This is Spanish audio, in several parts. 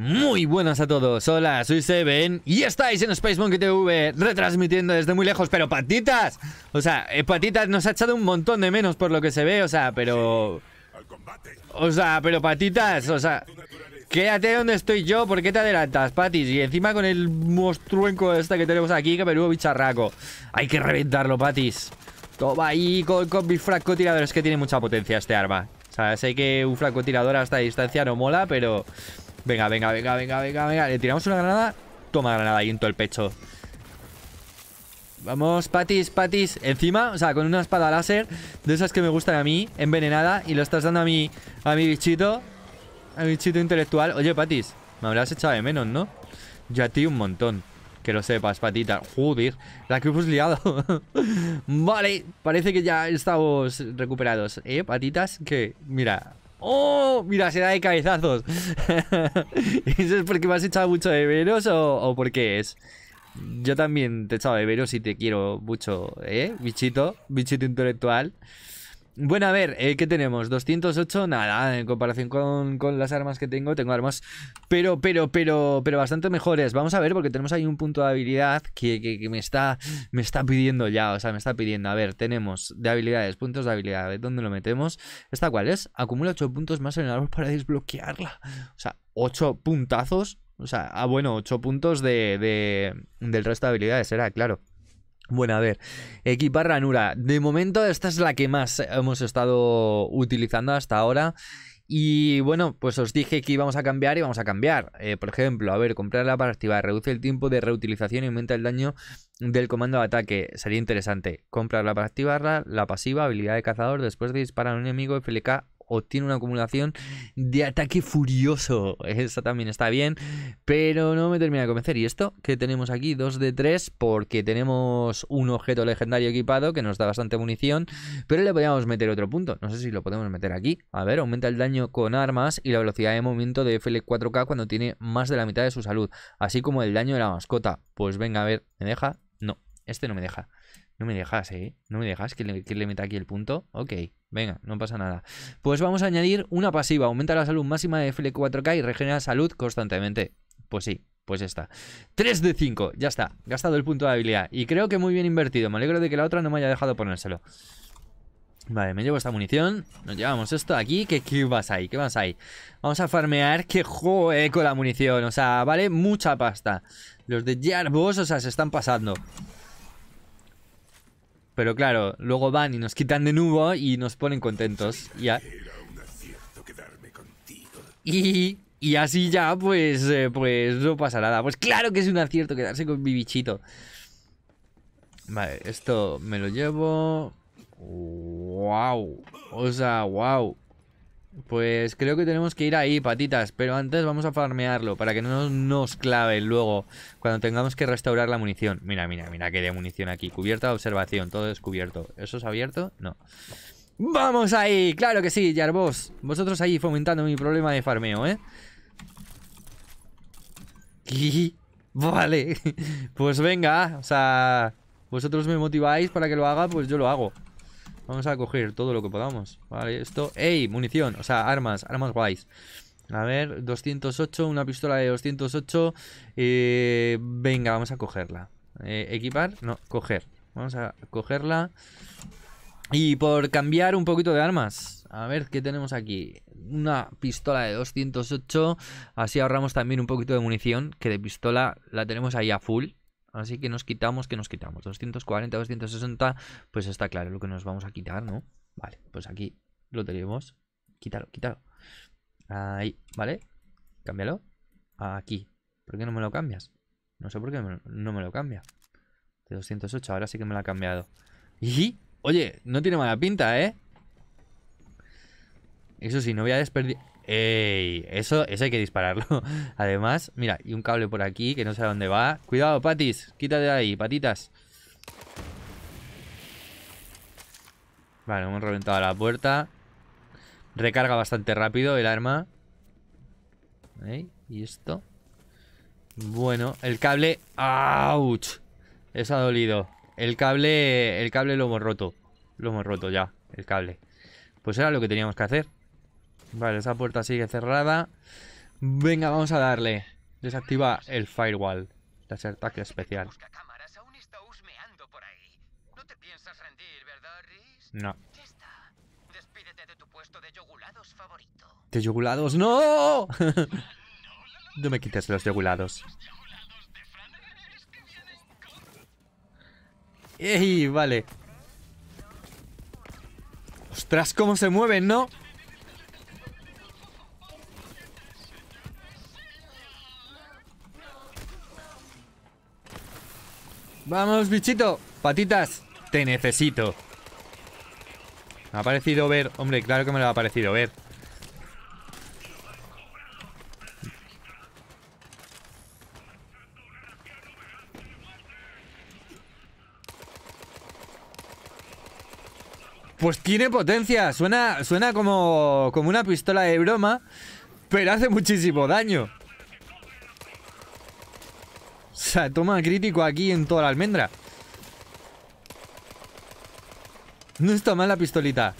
Muy buenas a todos, hola, soy Seven y estáis en Space Monkey TV retransmitiendo desde muy lejos, pero Patitas, o sea, eh, Patitas nos ha echado un montón de menos por lo que se ve, o sea, pero... O sea, pero Patitas, o sea, quédate donde estoy yo, ¿por qué te adelantas, Patis? Y encima con el monstruenco este que tenemos aquí, que hubo bicharraco, hay que reventarlo, Patis. Toma ahí con, con francotirador, es que tiene mucha potencia este arma, o sea, sé que un francotirador a esta distancia no mola, pero... Venga, venga, venga, venga, venga, venga. Le tiramos una granada. Toma granada ahí en todo el pecho. Vamos, patis, patis. Encima, o sea, con una espada láser. De esas que me gustan a mí, envenenada. Y lo estás dando a mi, a mi bichito. A mi bichito intelectual. Oye, patis, me habrás echado de menos, ¿no? Yo a ti un montón. Que lo sepas, patita. Joder, la que hemos liado. vale, parece que ya estamos recuperados. ¿Eh, patitas? Que, mira, ¡Oh! Mira, se da de cabezazos. ¿Eso es porque me has echado mucho de veros o, o por qué es? Yo también te he echado de veros y te quiero mucho, ¿eh? Bichito, bichito intelectual. Bueno, a ver, eh, ¿qué tenemos? 208, nada, en comparación con, las armas que tengo, tengo armas, pero, pero, pero, pero bastante mejores. Vamos a ver, porque tenemos ahí un punto de habilidad que, me, está, me está pidiendo ya, o sea, me está pidiendo. A ver, tenemos de habilidades, puntos de habilidad, ¿eh? ¿dónde lo metemos? ¿Esta cuál es? Acumula 8 puntos más en el árbol para desbloquearla. O sea, 8 puntazos, o sea, ah, bueno, 8 puntos de, de del resto de habilidades, era claro. Bueno, a ver, equipar ranura. De momento esta es la que más hemos estado utilizando hasta ahora. Y bueno, pues os dije que íbamos a cambiar y vamos a cambiar. Eh, por ejemplo, a ver, comprarla para activar, reduce el tiempo de reutilización y aumenta el daño del comando de ataque. Sería interesante. Comprarla para activarla, la pasiva, habilidad de cazador, después de disparar a un enemigo, FLK o tiene una acumulación de ataque furioso. Esa también está bien, pero no me termina de convencer. ¿Y esto que tenemos aquí? 2 de 3 porque tenemos un objeto legendario equipado que nos da bastante munición, pero le podríamos meter otro punto. No sé si lo podemos meter aquí. A ver, aumenta el daño con armas y la velocidad de movimiento de FL4K cuando tiene más de la mitad de su salud, así como el daño de la mascota. Pues venga, a ver, ¿me deja? No, este no me deja. No me dejas, ¿eh? No me dejas que le, meta aquí el punto. Ok, venga, no pasa nada. Pues vamos a añadir una pasiva. Aumenta la salud máxima de FL4K y regenera salud constantemente. Pues sí, pues está. 3 de 5, ya está. Gastado el punto de habilidad. Y creo que muy bien invertido. Me alegro de que la otra no me haya dejado ponérselo. Vale, me llevo esta munición. Nos llevamos esto aquí. ¿Qué, ¿Qué, vas ahí? ¿Qué vas ahí? Vamos a farmear. ¡Qué juego con la munición! O sea, vale mucha pasta. Los de Jarbos, o sea, se están pasando. Pero claro, luego van y nos quitan de nuevo y nos ponen contentos. Ya. Y, y así ya, pues, eh, pues no pasa nada. Pues claro que es un acierto quedarse con mi bichito. Vale, esto me lo llevo. ¡Wow! O sea, wow. Pues creo que tenemos que ir ahí, patitas. Pero antes vamos a farmearlo para que no nos clave luego cuando tengamos que restaurar la munición. Mira, mira, mira que de munición aquí. Cubierta de observación, todo descubierto. ¿Eso es abierto? No. ¡Vamos ahí! ¡Claro que sí, Jarvos! Vosotros ahí fomentando mi problema de farmeo, ¿eh? Vale. Pues venga, o sea... Vosotros me motiváis para que lo haga, pues yo lo hago. Vamos a coger todo lo que podamos. Vale, esto... ¡Ey! Munición. O sea, armas. Armas guays. A ver, 208, una pistola de 208. Eh, venga, vamos a cogerla. Eh, equipar, no, coger. Vamos a cogerla. Y por cambiar un poquito de armas. A ver qué tenemos aquí. Una pistola de 208. Así ahorramos también un poquito de munición. Que de pistola la tenemos ahí a full. Así que nos quitamos, que nos quitamos? 240, 260, pues está claro lo que nos vamos a quitar, ¿no? Vale, pues aquí lo tenemos. Quítalo, quítalo. Ahí, ¿vale? Cámbialo. Aquí. ¿Por qué no me lo cambias? No sé por qué no me lo cambia. De 208, ahora sí que me lo ha cambiado. Y, oye, no tiene mala pinta, ¿eh? Eso sí, no voy a desperdiciar... Ey, eso, eso hay que dispararlo. Además, mira, y un cable por aquí que no sé a dónde va. Cuidado, patis, quítate de ahí, patitas. Vale, hemos reventado la puerta. Recarga bastante rápido el arma. ¿Y esto? Bueno, el cable... ¡Auch! Eso ha dolido. El cable... El cable lo hemos roto. Lo hemos roto ya, el cable. Pues era lo que teníamos que hacer. Vale, esa puerta sigue cerrada. Venga, vamos a darle. Desactiva el firewall. De ataque especial. No. ¿De yogulados? ¡No! no me quites los yogulados. ¡Ey! Vale. ¡Ostras, cómo se mueven, ¿no? Vamos, bichito. Patitas, te necesito. Me ha parecido ver... Hombre, claro que me lo ha parecido ver. Pues tiene potencia. Suena, suena como, como una pistola de broma, pero hace muchísimo daño. O sea, toma crítico aquí en toda la almendra. No está mal la pistolita.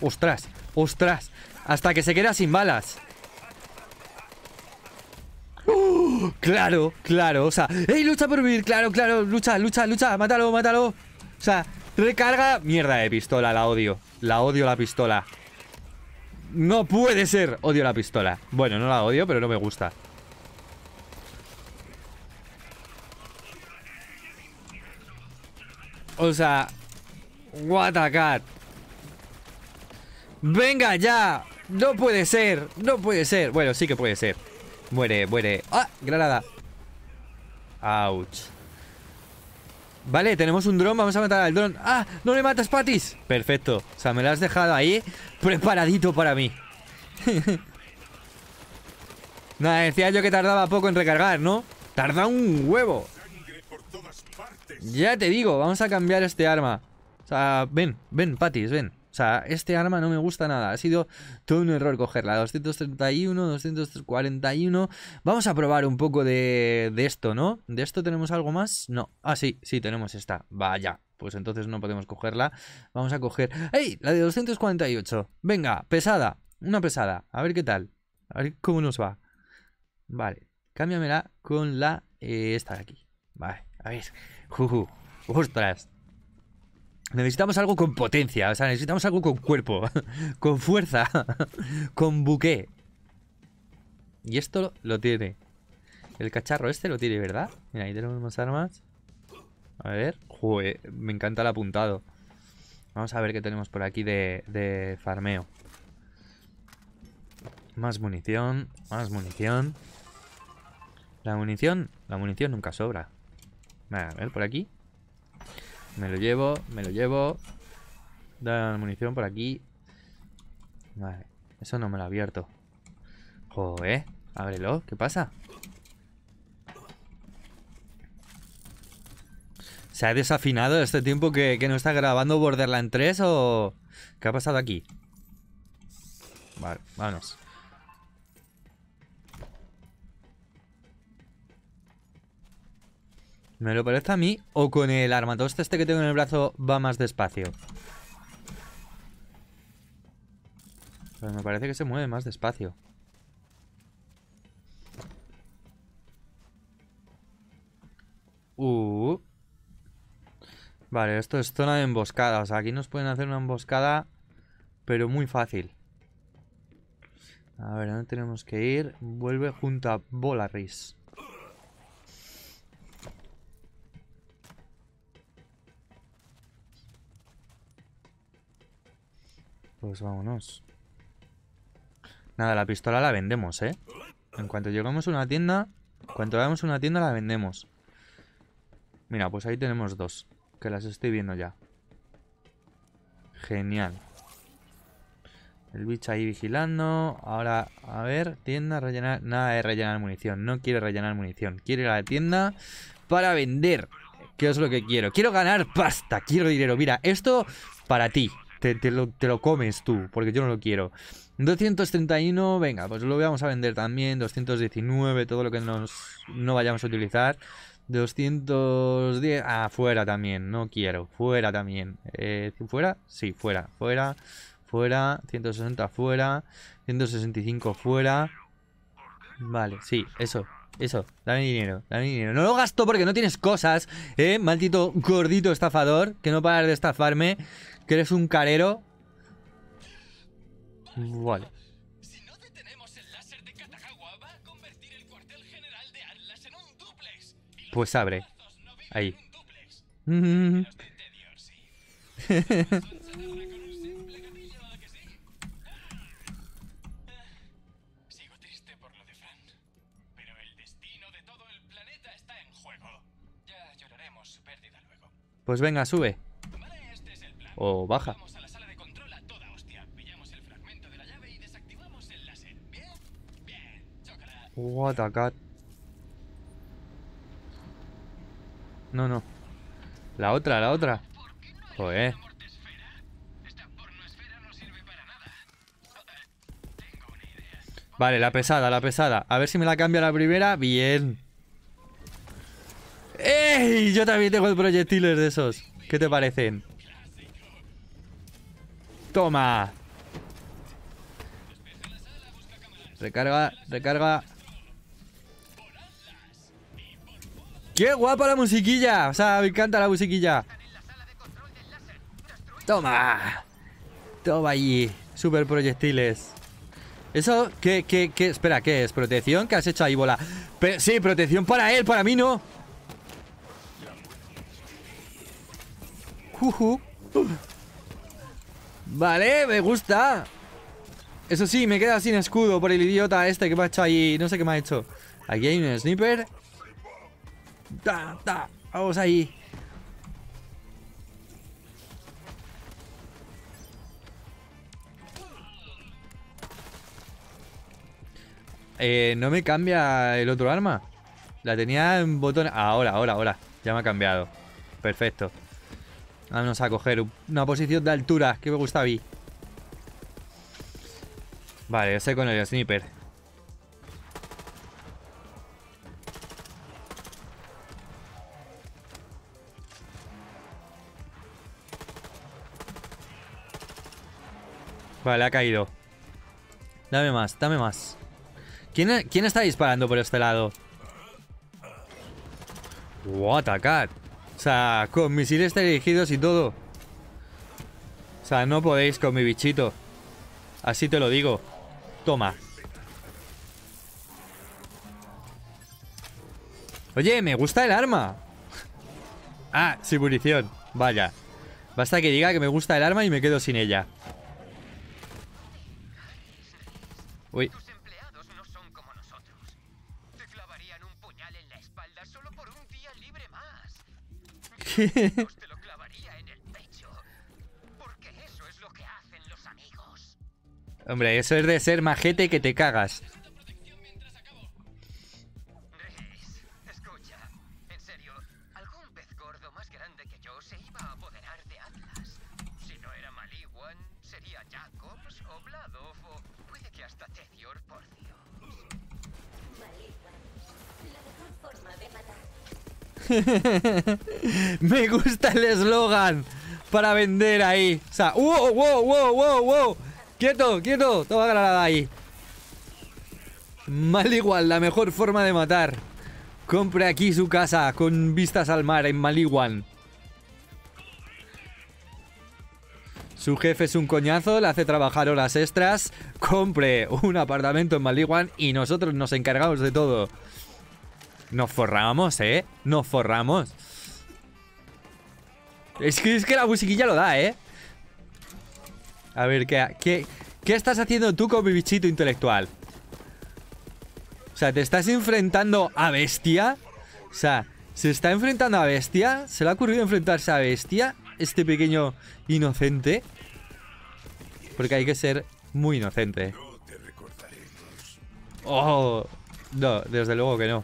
Ostras, ostras. Hasta que se queda sin balas. ¡Oh! Claro, claro, o sea ¡Ey, lucha por vivir! Claro, claro, lucha, lucha, lucha Mátalo, mátalo O sea, recarga Mierda de pistola, la odio La odio la pistola No puede ser, odio la pistola Bueno, no la odio, pero no me gusta O sea, what a cat. Venga ya. No puede ser. No puede ser. Bueno, sí que puede ser. Muere, muere. ¡Ah! Granada. Ouch. Vale, tenemos un dron, vamos a matar al dron ¡Ah! ¡No le matas, Patis! Perfecto, o sea, me lo has dejado ahí Preparadito para mí Nada, decía yo que tardaba poco en recargar, ¿no? Tarda un huevo ya te digo, vamos a cambiar este arma. O sea, ven, ven, Patis, ven. O sea, este arma no me gusta nada. Ha sido todo un error cogerla. 231, 241. Vamos a probar un poco de, de esto, ¿no? ¿De esto tenemos algo más? No. Ah, sí, sí, tenemos esta. Vaya, pues entonces no podemos cogerla. Vamos a coger... ¡Ey! La de 248. Venga, pesada. Una pesada. A ver qué tal. A ver cómo nos va. Vale. Cámbiamela con la... Eh, esta de aquí. Vale. A ver. Juju. Ostras. Necesitamos algo con potencia, o sea, necesitamos algo con cuerpo, con fuerza, con buque. Y esto lo tiene. El cacharro este lo tiene, ¿verdad? Mira, ahí tenemos más armas. A ver. Joder, me encanta el apuntado. Vamos a ver qué tenemos por aquí de, de farmeo. Más munición, más munición. La munición, la munición nunca sobra. A ver, por aquí. Me lo llevo, me lo llevo. Da munición por aquí. Vale. Eso no me lo ha abierto. Joder. Ábrelo. ¿Qué pasa? ¿Se ha desafinado este tiempo que, que no está grabando Borderland 3 o...? ¿Qué ha pasado aquí? Vale, vámonos. ¿Me lo parece a mí o con el Todo este que tengo en el brazo va más despacio? Pero me parece que se mueve más despacio. Uh. Vale, esto es zona de emboscada. O sea, aquí nos pueden hacer una emboscada, pero muy fácil. A ver, ¿dónde tenemos que ir? Vuelve junto a Volaris. Pues vámonos. Nada, la pistola la vendemos, ¿eh? En cuanto llegamos a una tienda... En cuanto veamos una tienda la vendemos. Mira, pues ahí tenemos dos. Que las estoy viendo ya. Genial. El bicho ahí vigilando. Ahora, a ver, tienda, rellenar... Nada de rellenar munición. No quiere rellenar munición. Quiere ir a la tienda para vender. ¿Qué es lo que quiero. Quiero ganar pasta. Quiero dinero. Mira, esto para ti te, lo, comes tú, porque yo no lo quiero. 231, venga, pues lo vamos a vender también. 219, todo lo que nos, no vayamos a utilizar. 210, ah, fuera también, no quiero, fuera también. Eh, ¿Fuera? Sí, fuera, fuera, fuera, 160 fuera, 165 fuera. Vale, sí, eso, eso, dame dinero, dame dinero. No lo gasto porque no tienes cosas, eh, maldito gordito estafador, que no paras de estafarme que eres un carero. Vale. Si no detenemos el láser de Katagawa, va a convertir el cuartel general de Atlas en un duplex. pues abre. No Ahí. Mm -hmm. Pues venga, sube o baja. What a cat No, no. La otra, la otra. Joder. Vale, la pesada, la pesada. A ver si me la cambia la primera. Bien. ¡Ey! Yo también tengo el proyectiles de esos. ¿Qué te parecen? Toma. Recarga, recarga. ¡Qué guapa la musiquilla! O sea, me encanta la musiquilla. ¡Toma! Toma allí. Super proyectiles. Eso, ¿qué, qué, qué? Espera, ¿qué es? ¿Protección? ¿Qué has hecho ahí, bola? sí, protección para él, para mí no. Uh Vale, me gusta Eso sí, me queda sin escudo por el idiota este que me ha hecho ahí No sé qué me ha hecho Aquí hay un sniper vamos ahí eh, no me cambia el otro arma La tenía en botón Ahora, ahora, ahora Ya me ha cambiado Perfecto Vamos a coger una posición de altura, que me gusta a mí. Vale, yo sé con el sniper. Vale, ha caído. Dame más, dame más. ¿Quién, ¿quién está disparando por este lado? What a cat. O sea, con misiles dirigidos y todo. O sea, no podéis con mi bichito. Así te lo digo. Toma. Oye, me gusta el arma. ah, sin munición. Vaya. Basta que diga que me gusta el arma y me quedo sin ella. Uy. Os te lo clavaría en el pecho. Porque eso es lo que hacen los amigos. Hombre, eso es de ser majete que te cagas. Me gusta el eslogan para vender ahí. O sea, wow, wow, wow, wow, wow. Quieto, quieto. Toma granada ahí. Mal la mejor forma de matar. Compre aquí su casa con vistas al mar en Maliguan. Su jefe es un coñazo, le hace trabajar horas extras. Compre un apartamento en Maliguan y nosotros nos encargamos de todo. Nos forramos, ¿eh? Nos forramos. Es que, es que la musiquilla lo da, ¿eh? A ver, ¿qué, qué, estás haciendo tú con mi bichito intelectual? O sea, ¿te estás enfrentando a bestia? O sea, ¿se está enfrentando a bestia? ¿Se le ha ocurrido enfrentarse a bestia? Este pequeño inocente. Porque hay que ser muy inocente. Oh, no, desde luego que no.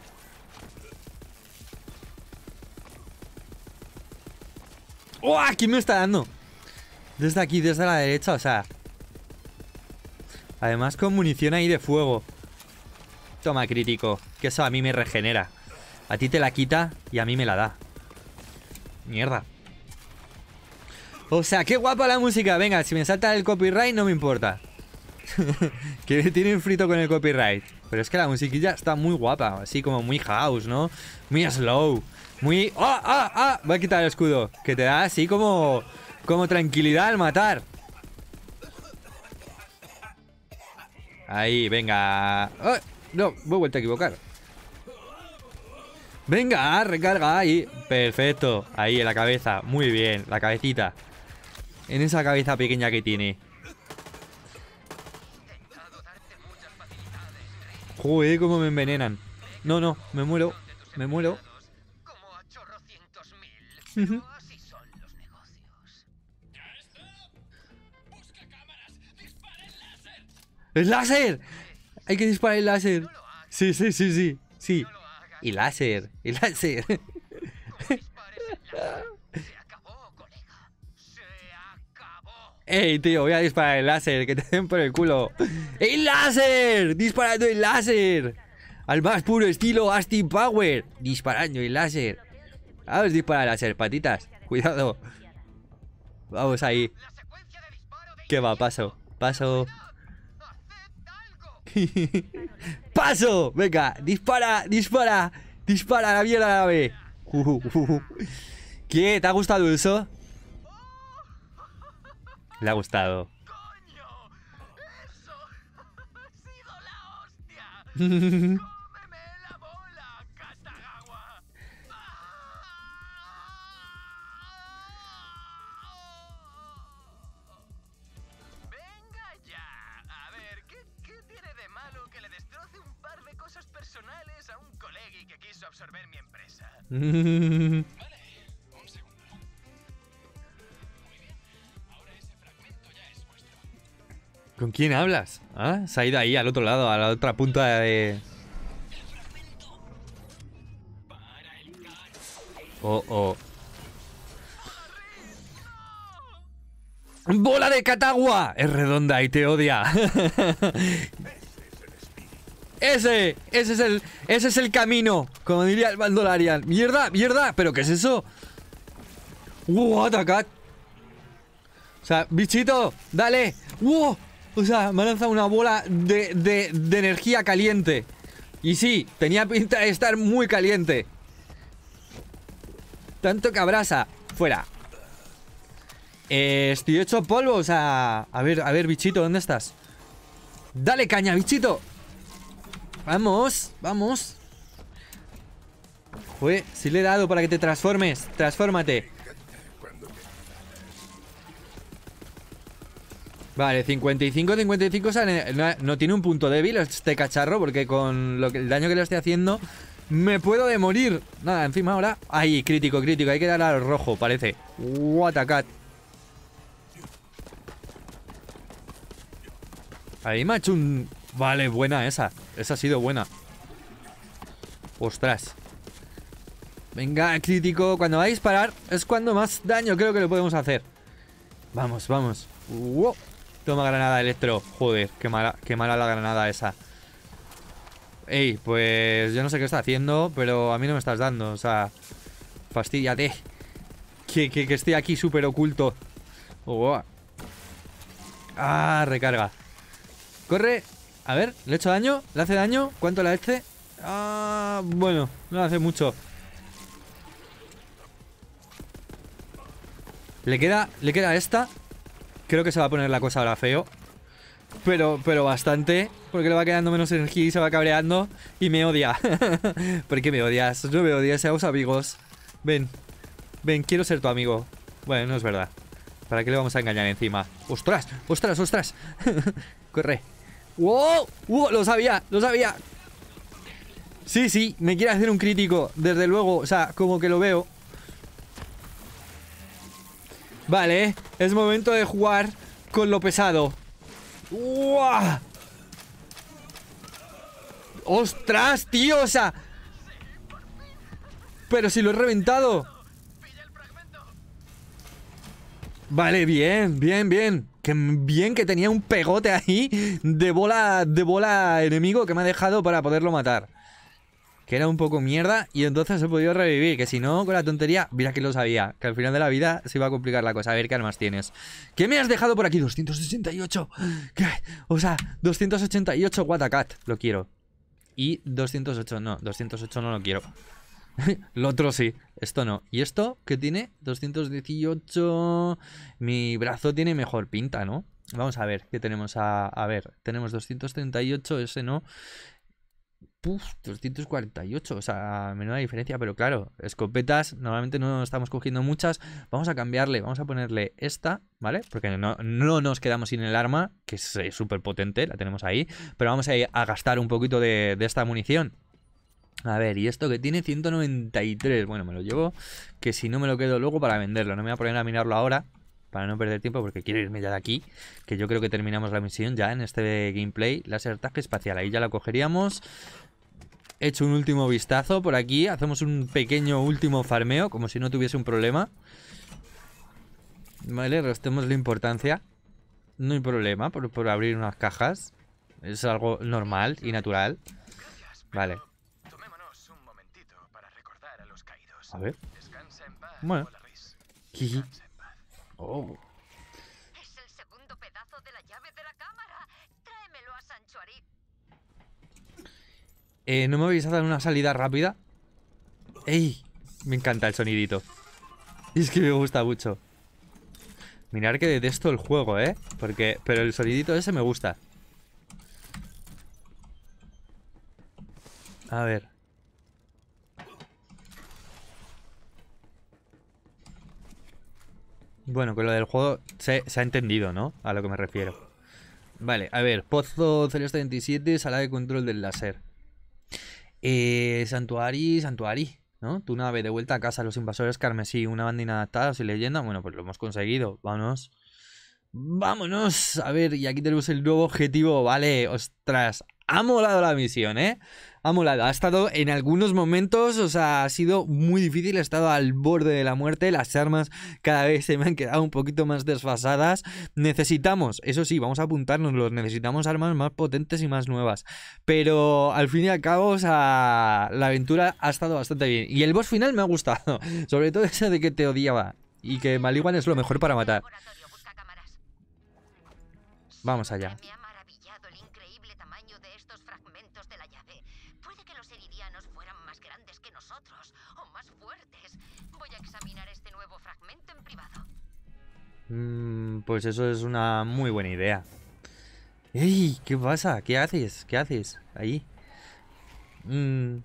¡Oh! Aquí me está dando. Desde aquí, desde la derecha, o sea. Además con munición ahí de fuego. Toma, crítico. Que eso a mí me regenera. A ti te la quita y a mí me la da. Mierda. O sea, qué guapa la música. Venga, si me salta el copyright no me importa. que tiene frito con el copyright. Pero es que la musiquilla está muy guapa, así como muy house, ¿no? Muy slow, muy... ¡Ah, ah, ah! Voy a quitar el escudo, que te da así como... Como tranquilidad al matar. Ahí, venga. No, me he vuelto a equivocar. Venga, recarga ahí. Perfecto. Ahí en la cabeza. Muy bien, la cabecita. En esa cabeza pequeña que tiene. Joder, como me envenenan. No, no, me muero. Me muero. ¡El láser! Hay que disparar el láser. Sí, sí, sí, sí. Sí. Y láser. Y láser. Ey, tío, voy a disparar el láser, que te den por el culo. ¡El láser! ¡Disparando el láser! Al más puro estilo Astin Power. Disparando el láser. Vamos, dispara el láser, patitas. Cuidado. Vamos ahí. ¿Qué va? Paso. Paso. ¡Paso! Venga, dispara, dispara. Dispara la mierda la nave. ¿Qué? ¿Te ha gustado eso? Le ha gustado. ¡Coño! ¡Eso! ¡Ha sido la hostia! ¡Cómeme la bola, Katagawa! ¡Venga ya! A ver, ¿qué, ¿qué tiene de malo que le destroce un par de cosas personales a un colegui que quiso absorber mi empresa? ¿Con quién hablas? ¿Ah? Se ha ido ahí al otro lado, a la otra punta de... Oh, oh. ¡Bola de Catagua! Es redonda y te odia. ese, ese es el, ese es el camino, como diría el bandolarian. Mierda, mierda, pero ¿qué es eso? What a O sea, bichito, dale. ¡Wow! O sea, me ha lanzado una bola de, de, energía caliente. Y sí, tenía pinta de estar muy caliente. Tanto que abrasa. Fuera. Eh, estoy hecho polvo, o sea... A ver, a ver, bichito, ¿dónde estás? ¡Dale caña, bichito! ¡Vamos! ¡Vamos! Jue, si le he dado para que te transformes. Transfórmate. Vale, 55-55 no, tiene un punto débil este cacharro porque con lo que, el daño que le estoy haciendo me puedo de morir. Nada, encima ahora... Ahí, crítico, crítico, hay que dar al rojo, parece. What a cat. Ahí me ha hecho un... Vale, buena esa. Esa ha sido buena. Ostras. Venga, crítico. Cuando va a disparar es cuando más daño creo que le podemos hacer. Vamos, vamos. Wow. Toma granada electro. Joder, qué mala, qué mala la granada esa. Ey, pues yo no sé qué está haciendo, pero a mí no me estás dando. O sea, fastidiate. Que, que, estoy aquí súper oculto. Ah, recarga. Corre. A ver, ¿le he hecho daño? ¿Le hace daño? ¿Cuánto le hace? Ah, bueno, no hace mucho. Le queda, le queda esta Creo que se va a poner la cosa ahora feo. Pero, pero bastante, porque le va quedando menos energía y se va cabreando y me odia. ¿Por qué me odias? yo me odias, seamos amigos. Ven, ven, quiero ser tu amigo. Bueno, no es verdad. ¿Para qué le vamos a engañar encima? ¡Ostras! ¡Ostras! ¡Ostras! ¡Corre! ¡Wow! ¡Wow! ¡Lo sabía! ¡Lo sabía! Sí, sí, me quiere hacer un crítico, desde luego, o sea, como que lo veo Vale, es momento de jugar con lo pesado. ¡Uah! ¡Ostras, tío! O sea... Pero si lo he reventado. Vale, bien, bien, bien. Que bien que tenía un pegote ahí de bola, de bola enemigo que me ha dejado para poderlo matar que era un poco mierda y entonces se podido revivir. Que si no, con la tontería, mira que lo sabía. Que al final de la vida se iba a complicar la cosa. A ver qué armas tienes. ¿Qué me has dejado por aquí? 268. O sea, 288 Watacat. Lo quiero. Y 208, no, 208 no lo quiero. lo otro sí, esto no. ¿Y esto qué tiene? 218... Mi brazo tiene mejor pinta, ¿no? Vamos a ver qué tenemos a, a ver. Tenemos 238, ese no. Puff, 248, o sea, menuda diferencia, pero claro, escopetas, normalmente no estamos cogiendo muchas, vamos a cambiarle, vamos a ponerle esta, ¿vale? Porque no, no nos quedamos sin el arma, que es eh, súper potente, la tenemos ahí, pero vamos a, gastar un poquito de, esta munición, a ver, y esto que tiene 193. Bueno, me lo llevo. Que si no me lo quedo luego para venderlo. No me voy a poner a mirarlo ahora. Para no perder tiempo, porque quiero irme ya de aquí. Que yo creo que terminamos la misión ya en este gameplay. la ataque espacial. Ahí ya la cogeríamos hecho un último vistazo por aquí. Hacemos un pequeño último farmeo, como si no tuviese un problema. Vale, restemos la importancia. No hay problema por, por abrir unas cajas. Es algo normal y natural. Vale. A ver. Bueno. Oh. Eh, ¿No me vais a dar una salida rápida? ¡Ey! Me encanta el sonidito. es que me gusta mucho. Mirar que detesto el juego, ¿eh? Porque, pero el sonidito ese me gusta. A ver. Bueno, con lo del juego se, ha entendido, ¿no? A lo que me refiero. Vale, a ver. Pozo 077, sala de control del láser. Eh, Santuari, Santuari, ¿no? Tu nave de vuelta a casa, los invasores carmesí, una banda inadaptada, y leyenda. Bueno, pues lo hemos conseguido. Vámonos. Vámonos. A ver, y aquí tenemos el nuevo objetivo. Vale, ostras ha molado la misión, ¿eh? Ha molado. Ha estado en algunos momentos, o sea, ha sido muy difícil. He estado al borde de la muerte. Las armas cada vez se me han quedado un poquito más desfasadas. Necesitamos, eso sí, vamos a apuntárnoslos. Necesitamos armas más potentes y más nuevas. Pero al fin y al cabo, o sea, la aventura ha estado bastante bien. Y el boss final me ha gustado. Sobre todo ese de que te odiaba. Y que Maliwan es lo mejor para matar. Vamos allá. Mm, pues eso es una muy buena idea. ¡Ey! ¿Qué pasa? ¿Qué haces? ¿Qué haces? Ahí. Mm,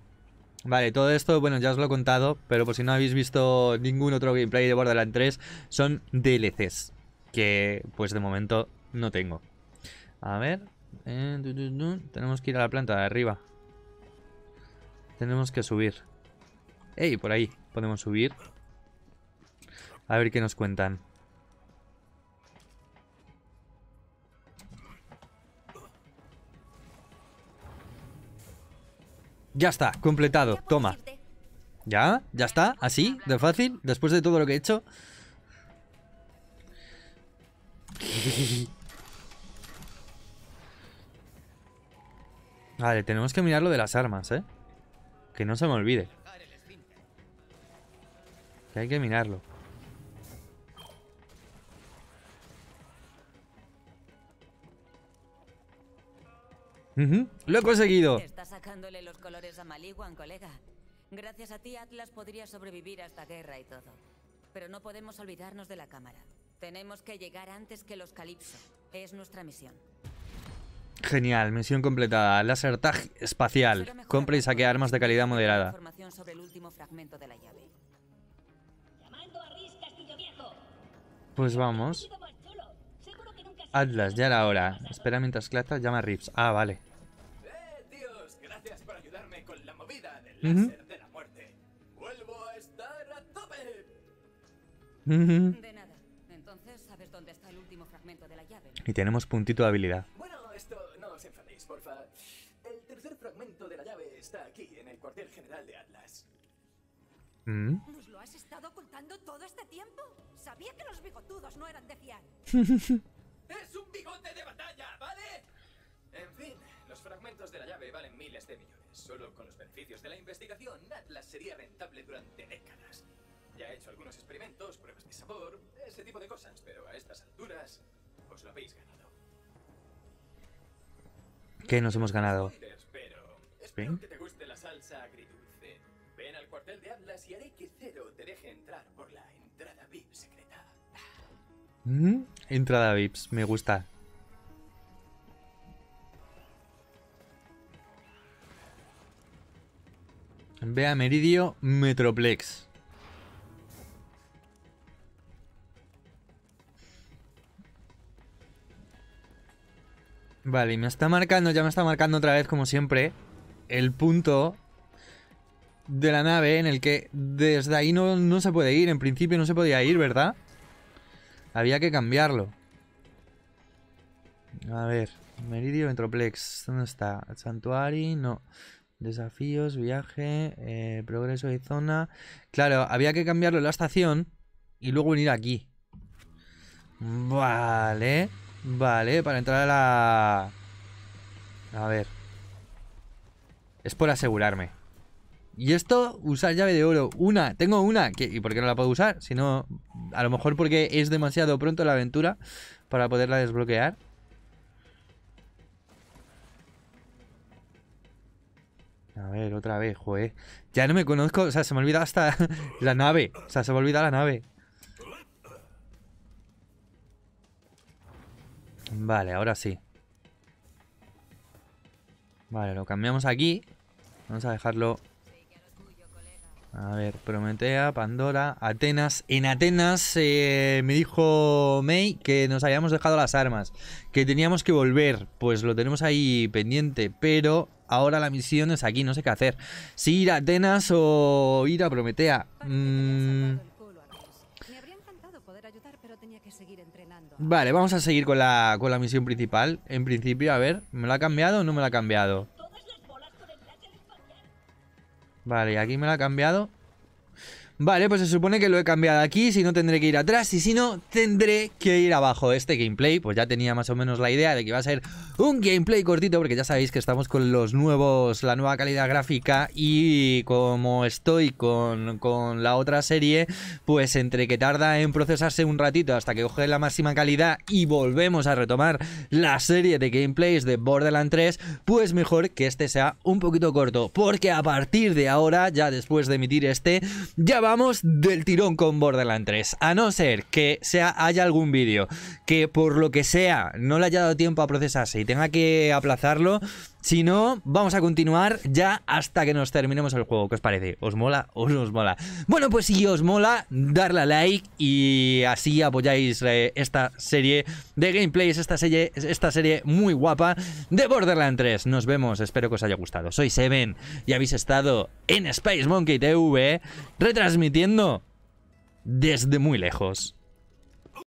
vale, todo esto, bueno, ya os lo he contado, pero por si no habéis visto ningún otro gameplay de Borderlands 3, son DLCs. Que, pues de momento, no tengo. A ver. Eh, tenemos que ir a la planta de arriba. Tenemos que subir. ¡Ey! Por ahí. Podemos subir. A ver qué nos cuentan. Ya está, completado. Toma. ¿Ya? ¿Ya está? ¿Así? ¿De fácil? Después de todo lo que he hecho. Vale, tenemos que mirar lo de las armas, ¿eh? Que no se me olvide. Que hay que mirarlo. Lo he conseguido buscándole los colores a Maliwan, colega. Gracias a ti, Atlas podría sobrevivir a esta guerra y todo. Pero no podemos olvidarnos de la cámara. Tenemos que llegar antes que los Calipso. Es nuestra misión. Genial, misión completada. Láser Tag espacial. Compra y saque armas de calidad moderada. Información sobre el último fragmento de la llave. Pues vamos. Atlas, ya era hora. Espera mientras Clata llama a Rips. Ah, vale. láser de la muerte. ¡Vuelvo a estar a tope! De nada. Entonces, ¿sabes dónde está el último fragmento de la llave? Y tenemos puntito de habilidad. Bueno, esto no os enfadéis, porfa. El tercer fragmento de la llave está aquí, en el cuartel general de Atlas. Mm. ¿Nos lo has estado ocultando todo este tiempo? Sabía que los bigotudos no eran de fiar. ¡Es un bigote de batalla, ¿vale? En fin, los fragmentos de la llave valen miles de millones. Solo con los beneficios de la investigación, Atlas sería rentable durante décadas. Ya he hecho algunos experimentos, pruebas de sabor, ese tipo de cosas, pero a estas alturas os lo habéis ganado. ¿Qué nos hemos ganado? Pero espero que te guste la salsa agridulce. Ven al cuartel de Atlas y haré que Cero te deje entrar por la entrada VIP secreta. ¿Mm? Entrada VIPs, me gusta. Vea Meridio Metroplex. Vale, y me está marcando, ya me está marcando otra vez, como siempre, el punto de la nave en el que desde ahí no, se puede ir. En principio no se podía ir, ¿verdad? Había que cambiarlo. A ver, Meridio Metroplex. ¿Dónde está? ¿El santuario? No. Desafíos, viaje, eh, progreso y zona. Claro, había que cambiarlo en la estación y luego venir aquí. Vale, vale, para entrar a la... A ver. Es por asegurarme. Y esto, usar llave de oro. Una, tengo una. ¿Y por qué no la puedo usar? Si no, a lo mejor porque es demasiado pronto la aventura para poderla desbloquear. A ver, otra vez, joder. Ya no me conozco, o sea, se me olvida hasta la nave. O sea, se me olvida la nave. Vale, ahora sí. Vale, lo cambiamos aquí. Vamos a dejarlo a ver, Prometea, Pandora, Atenas. En Atenas eh, me dijo May que nos habíamos dejado las armas, que teníamos que volver. Pues lo tenemos ahí pendiente, pero ahora la misión es aquí, no sé qué hacer. Si ir a Atenas o ir a Prometea. Mm. Vale, vamos a seguir con la, con la misión principal. En principio, a ver, ¿me la ha cambiado o no me la ha cambiado? Vale, aquí me lo ha cambiado Vale, pues se supone que lo he cambiado aquí, si no tendré que ir atrás y si no tendré que ir abajo. Este gameplay, pues ya tenía más o menos la idea de que iba a ser un gameplay cortito porque ya sabéis que estamos con los nuevos, la nueva calidad gráfica y como estoy con, la otra serie, pues entre que tarda en procesarse un ratito hasta que coge la máxima calidad y volvemos a retomar la serie de gameplays de Borderlands 3, pues mejor que este sea un poquito corto porque a partir de ahora, ya después de emitir este, ya va vamos del tirón con Borderlands 3. A no ser que sea, haya algún vídeo que por lo que sea no le haya dado tiempo a procesarse y tenga que aplazarlo, si no, vamos a continuar ya hasta que nos terminemos el juego. ¿Qué os parece? ¿Os mola o no os mola? Bueno, pues si os mola, darle a like y así apoyáis eh, esta serie de gameplays, esta serie, esta serie muy guapa de Borderlands 3. Nos vemos, espero que os haya gustado. Soy Seven y habéis estado en Space Monkey TV retransmitiendo desde muy lejos.